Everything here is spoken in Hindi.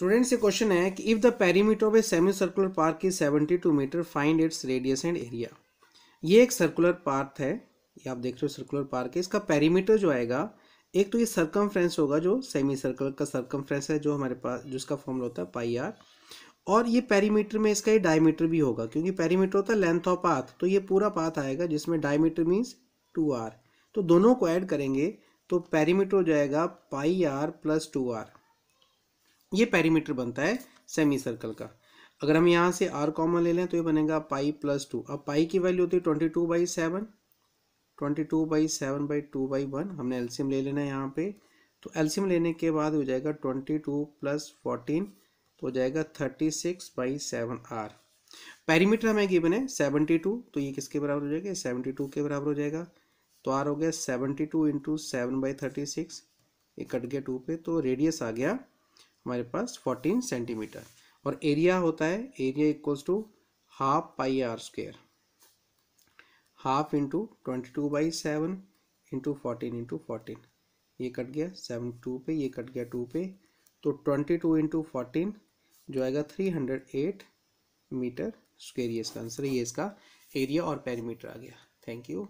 स्टूडेंट से क्वेश्चन है कि if the perimeter of a semicircular park is seventy two metre find its radius and area ये एक सर्कुलर पार्क है ये आप देख रहे हो सर्कुलर पार्क है इसका पैरीमीटर जो आएगा एक तो ये सर्कम होगा जो सेमी सर्कुलर का सर्कम है जो हमारे पास जिसका फॉर्मूला होता है पाई आर और ये पैरीमीटर में इसका ये डायमीटर भी होगा क्योंकि पैरीमीटर होता है लेंथ ऑफ पाथ तो ये पूरा पाथ आएगा जिसमें डायमीटर मीन्स टू आर तो दोनों को ऐड करेंगे तो पैरीमीटर हो जाएगा pi r plus two r ये पैरीमीटर बनता है सेमी सर्कल का अगर हम यहाँ से आर कॉमन ले लें तो ये बनेगा पाई प्लस टू अब पाई की वैल्यू होती है twenty two by seven twenty two by seven by two by one हमने एल्सियम ले लेना है यहाँ पे तो एल्सियम लेने के बाद हो जाएगा ट्वेंटी टू प्लस फोर्टीन तो हो जाएगा thirty six by seven r perimeter हमें ये बने सेवेंटी टू तो ये किसके बराबर हो जाएगा सेवेंटी टू के बराबर हो जाएगा तो आर हो गया seventy two into seven by thirty six ये कट गया टू पे तो रेडियस आ गया हमारे पास 14 सेंटीमीटर और एरिया होता है area equals to half pi r square half into twenty two by seven into fourteen into fourteen ये कट गया सेवन टू पे ये कट गया टू पे तो ट्वेंटी टू इंटू फोर्टीन जो आएगा three hundred eight metre square ये इसका आंसर है ये इसका एरिया और पेरीमीटर आ गया थैंक यू